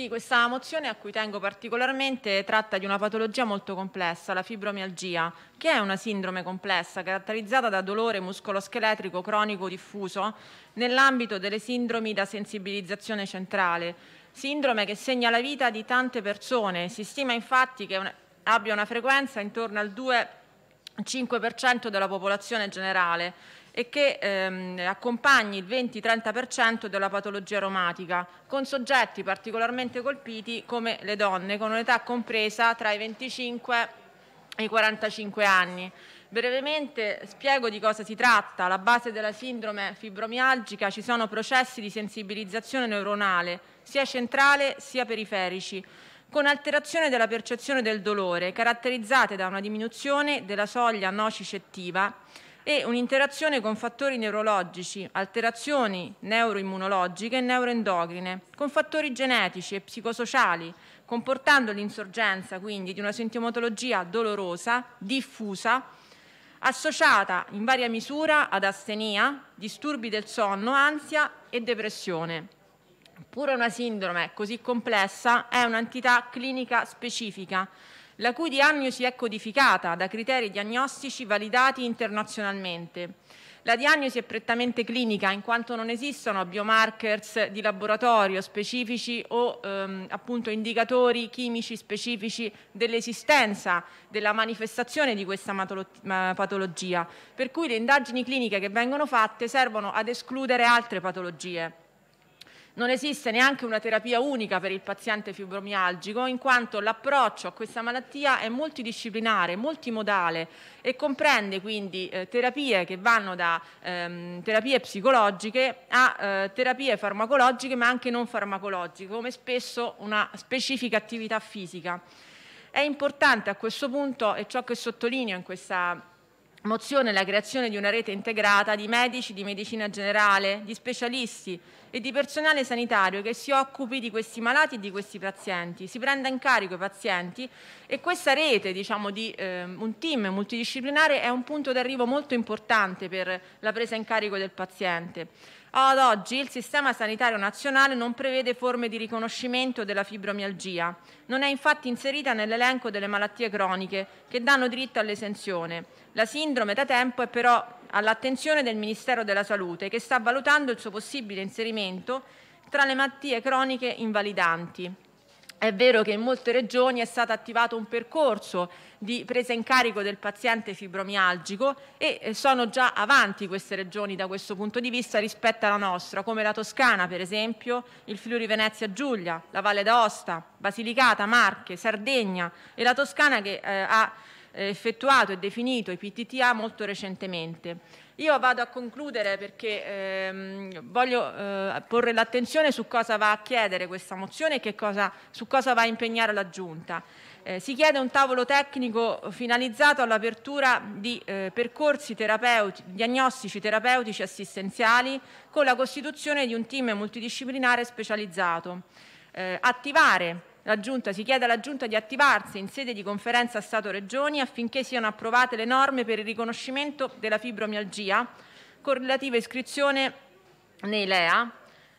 Sì, questa mozione a cui tengo particolarmente tratta di una patologia molto complessa, la fibromialgia, che è una sindrome complessa caratterizzata da dolore muscoloscheletrico cronico diffuso nell'ambito delle sindromi da sensibilizzazione centrale, sindrome che segna la vita di tante persone. Si stima infatti che una, abbia una frequenza intorno al 2-5% della popolazione generale e che ehm, accompagni il 20-30% della patologia reumatica, con soggetti particolarmente colpiti come le donne, con un'età compresa tra i 25 e i 45 anni. Brevemente spiego di cosa si tratta. Alla base della sindrome fibromialgica ci sono processi di sensibilizzazione neuronale, sia centrale sia periferici, con alterazione della percezione del dolore, caratterizzate da una diminuzione della soglia nocicettiva e un'interazione con fattori neurologici, alterazioni neuroimmunologiche e neuroendocrine, con fattori genetici e psicosociali, comportando l'insorgenza quindi di una sintomatologia dolorosa, diffusa, associata in varia misura ad astenia, disturbi del sonno, ansia e depressione. Pure una sindrome così complessa è un'entità clinica specifica la cui diagnosi è codificata da criteri diagnostici validati internazionalmente. La diagnosi è prettamente clinica in quanto non esistono biomarkers di laboratorio specifici o ehm, appunto indicatori chimici specifici dell'esistenza della manifestazione di questa patologia, per cui le indagini cliniche che vengono fatte servono ad escludere altre patologie. Non esiste neanche una terapia unica per il paziente fibromialgico, in quanto l'approccio a questa malattia è multidisciplinare, multimodale e comprende quindi eh, terapie che vanno da ehm, terapie psicologiche a eh, terapie farmacologiche, ma anche non farmacologiche, come spesso una specifica attività fisica. È importante a questo punto, e ciò che sottolineo in questa mozione la creazione di una rete integrata di medici di medicina generale, di specialisti e di personale sanitario che si occupi di questi malati e di questi pazienti, si prenda in carico i pazienti e questa rete diciamo, di eh, un team multidisciplinare è un punto d'arrivo molto importante per la presa in carico del paziente. Ad oggi il Sistema Sanitario Nazionale non prevede forme di riconoscimento della fibromialgia, non è infatti inserita nell'elenco delle malattie croniche che danno diritto all'esenzione. La sindrome da tempo è però all'attenzione del Ministero della Salute che sta valutando il suo possibile inserimento tra le malattie croniche invalidanti. È vero che in molte regioni è stato attivato un percorso di presa in carico del paziente fibromialgico e eh, sono già avanti queste regioni da questo punto di vista rispetto alla nostra, come la Toscana per esempio, il Friuli Venezia Giulia, la Valle d'Aosta, Basilicata, Marche, Sardegna e la Toscana che eh, ha eh, effettuato e definito i PTTA molto recentemente. Io vado a concludere perché ehm, voglio eh, porre l'attenzione su cosa va a chiedere questa mozione e che cosa, su cosa va a impegnare la Giunta. Eh, si chiede un tavolo tecnico finalizzato all'apertura di eh, percorsi terapeuti, diagnostici terapeutici assistenziali con la costituzione di un team multidisciplinare specializzato. Eh, attivare la Giunta, si chiede alla Giunta di attivarsi in sede di conferenza Stato-Regioni affinché siano approvate le norme per il riconoscimento della fibromialgia con relativa iscrizione nei LEA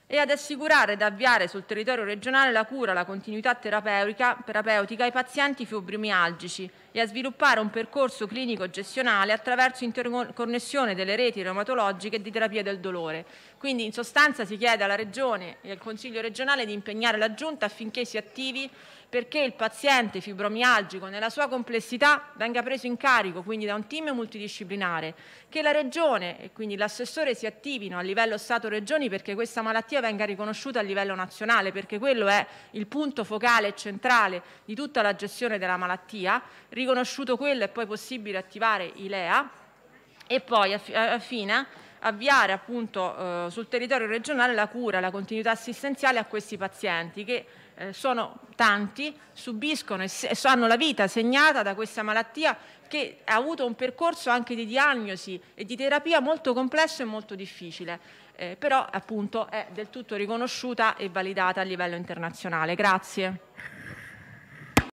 e ad assicurare ed avviare sul territorio regionale la cura, la continuità terapeutica, terapeutica ai pazienti fibromialgici e a sviluppare un percorso clinico gestionale attraverso interconnessione delle reti reumatologiche e di terapia del dolore. Quindi in sostanza si chiede alla Regione e al Consiglio regionale di impegnare la Giunta affinché si attivi perché il paziente fibromialgico nella sua complessità venga preso in carico quindi da un team multidisciplinare, che la Regione e quindi l'assessore si attivino a livello Stato-Regioni perché questa malattia venga riconosciuta a livello nazionale, perché quello è il punto focale e centrale di tutta la gestione della malattia, riconosciuto quello è poi possibile attivare i LEA e poi affina avviare appunto eh, sul territorio regionale la cura, la continuità assistenziale a questi pazienti che eh, sono tanti, subiscono e, e hanno la vita segnata da questa malattia che ha avuto un percorso anche di diagnosi e di terapia molto complesso e molto difficile, eh, però appunto è del tutto riconosciuta e validata a livello internazionale. Grazie.